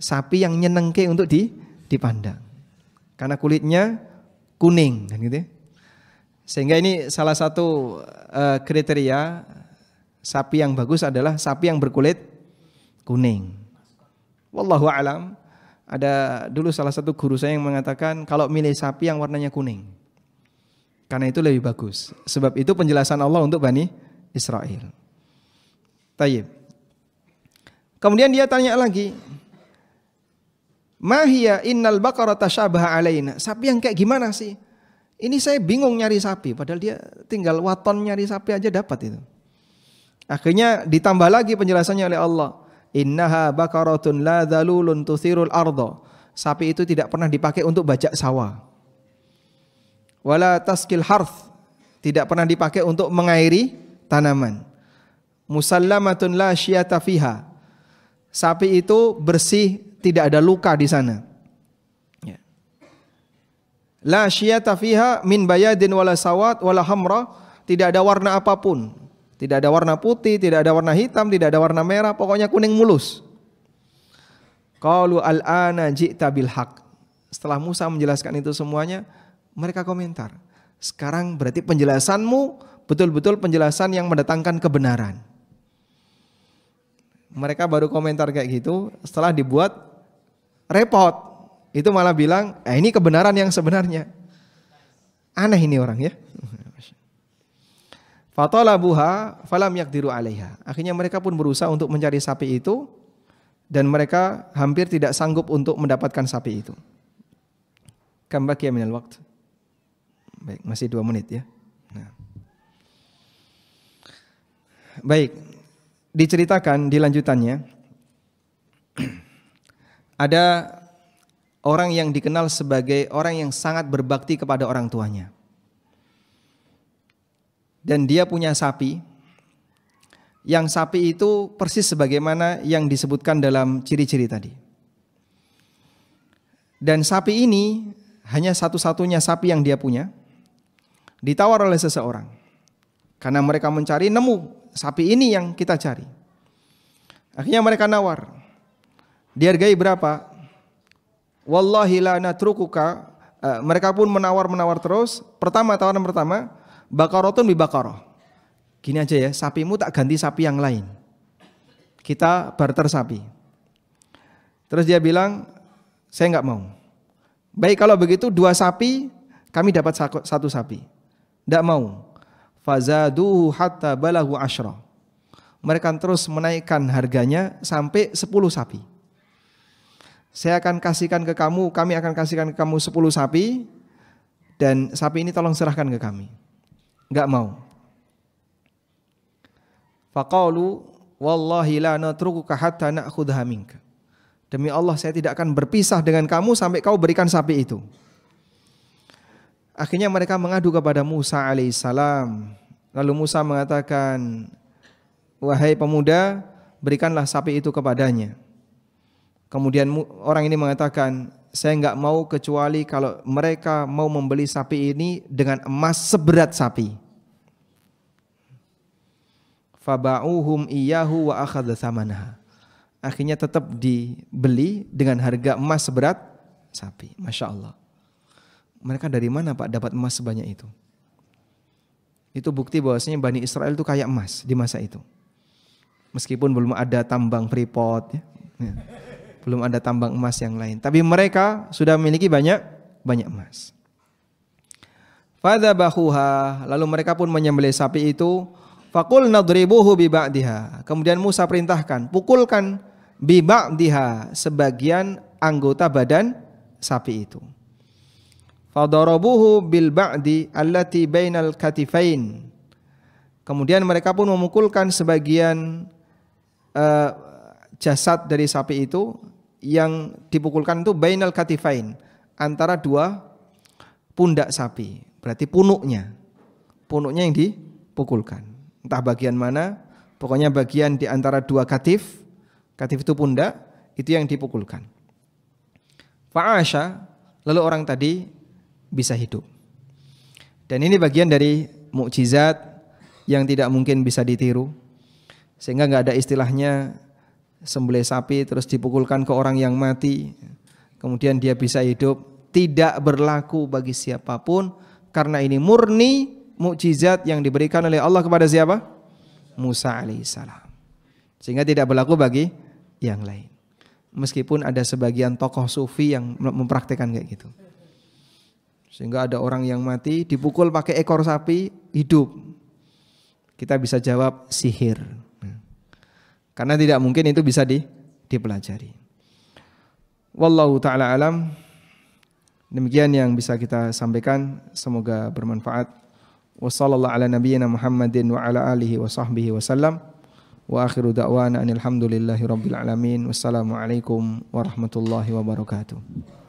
sapi yang nyenengke untuk di dipandang. Karena kulitnya kuning dan gitu ya. Sehingga ini salah satu uh, kriteria sapi yang bagus adalah sapi yang berkulit kuning. Wallahu alam. Ada dulu salah satu guru saya yang mengatakan kalau milih sapi yang warnanya kuning. Karena itu lebih bagus. Sebab itu penjelasan Allah untuk Bani Israel. Tayyib. Kemudian dia tanya lagi, Mahia innal baqara tasyabaha alaina. Sapi yang kayak gimana sih? Ini saya bingung nyari sapi padahal dia tinggal waton nyari sapi aja dapat itu. Akhirnya ditambah lagi penjelasannya oleh Allah. Innaha baqaratun la dzalulun tusirul arda. Sapi itu tidak pernah dipakai untuk bajak sawah. Wala taskil harth. Tidak pernah dipakai untuk mengairi tanaman. Musallamatun la syiyata fiha. Sapi itu bersih tidak ada luka di sana. Ya. La syiata fiha min bayadin wala sawat wala hamra, tidak ada warna apapun. Tidak ada warna putih, tidak ada warna hitam, tidak ada warna merah, pokoknya kuning mulus. Qalu al-ana ji'ta bil haq. Setelah Musa menjelaskan itu semuanya, mereka komentar. Sekarang berarti penjelasanmu betul-betul penjelasan yang mendatangkan kebenaran. Mereka baru komentar kayak gitu setelah dibuat repot. Itu malah bilang, eh, ini kebenaran yang sebenarnya. Aneh ini orang ya. <laughs> buha falam yakdiru alaiha. Akhirnya mereka pun berusaha untuk mencari sapi itu dan mereka hampir tidak sanggup untuk mendapatkan sapi itu. Kembali ya minal waktu. Baik, masih dua menit ya. Nah. Baik, diceritakan di lanjutannya. <clears throat> Ada orang yang dikenal sebagai orang yang sangat berbakti kepada orang tuanya. Dan dia punya sapi. Yang sapi itu persis sebagaimana yang disebutkan dalam ciri-ciri tadi. Dan sapi ini hanya satu-satunya sapi yang dia punya. Ditawar oleh seseorang. Karena mereka mencari nemu sapi ini yang kita cari. Akhirnya mereka nawar. Dihargai berapa? Wallahi la natrukuka. Uh, mereka pun menawar-menawar terus. Pertama tawaran pertama, bakarotun bi bakaroh. Gini aja ya, sapimu tak ganti sapi yang lain. Kita barter sapi. Terus dia bilang, saya nggak mau. Baik kalau begitu dua sapi, kami dapat satu sapi. Tidak mau. Fazadu hatta balahu ashra. Mereka terus menaikkan harganya sampai 10 sapi. Saya akan kasihkan ke kamu, kami akan kasihkan ke kamu 10 sapi dan sapi ini tolong serahkan ke kami. Enggak mau. Faqalu wallahi la natrukuka hatta na'khudha minka. Demi Allah saya tidak akan berpisah dengan kamu sampai kau berikan sapi itu. Akhirnya mereka mengadu kepada Musa alaihissalam. Lalu Musa mengatakan, Wahai pemuda, berikanlah sapi itu kepadanya. Kemudian orang ini mengatakan, saya nggak mau kecuali kalau mereka mau membeli sapi ini dengan emas seberat sapi. Faba'uhum iyahu wa akhadha Akhirnya tetap dibeli dengan harga emas seberat sapi. Masya Allah. Mereka dari mana Pak dapat emas sebanyak itu? Itu bukti bahwasanya Bani Israel itu kayak emas di masa itu. Meskipun belum ada tambang Freeport. ya. ya belum ada tambang emas yang lain. Tapi mereka sudah memiliki banyak banyak emas. Fadzabahuha, lalu mereka pun menyembelih sapi itu. Fakul nadribuhu biba'diha. Kemudian Musa perintahkan, pukulkan biba'diha sebagian anggota badan sapi itu. Fadarabuhu bil ba'di allati bainal katifain. Kemudian mereka pun memukulkan sebagian uh, jasad dari sapi itu yang dipukulkan itu bainal katifain antara dua pundak sapi berarti punuknya punuknya yang dipukulkan entah bagian mana pokoknya bagian di antara dua katif katif itu pundak itu yang dipukulkan fa'asha lalu orang tadi bisa hidup dan ini bagian dari mukjizat yang tidak mungkin bisa ditiru sehingga nggak ada istilahnya sembelih sapi terus dipukulkan ke orang yang mati kemudian dia bisa hidup tidak berlaku bagi siapapun karena ini murni mukjizat yang diberikan oleh Allah kepada siapa? Musa alaihissalam. Sehingga tidak berlaku bagi yang lain. Meskipun ada sebagian tokoh sufi yang mempraktekkan kayak gitu. Sehingga ada orang yang mati dipukul pakai ekor sapi hidup. Kita bisa jawab sihir karena tidak mungkin itu bisa di, dipelajari. Wallahu taala alam. Demikian yang bisa kita sampaikan, semoga bermanfaat. Wassalamualaikum warahmatullahi wabarakatuh.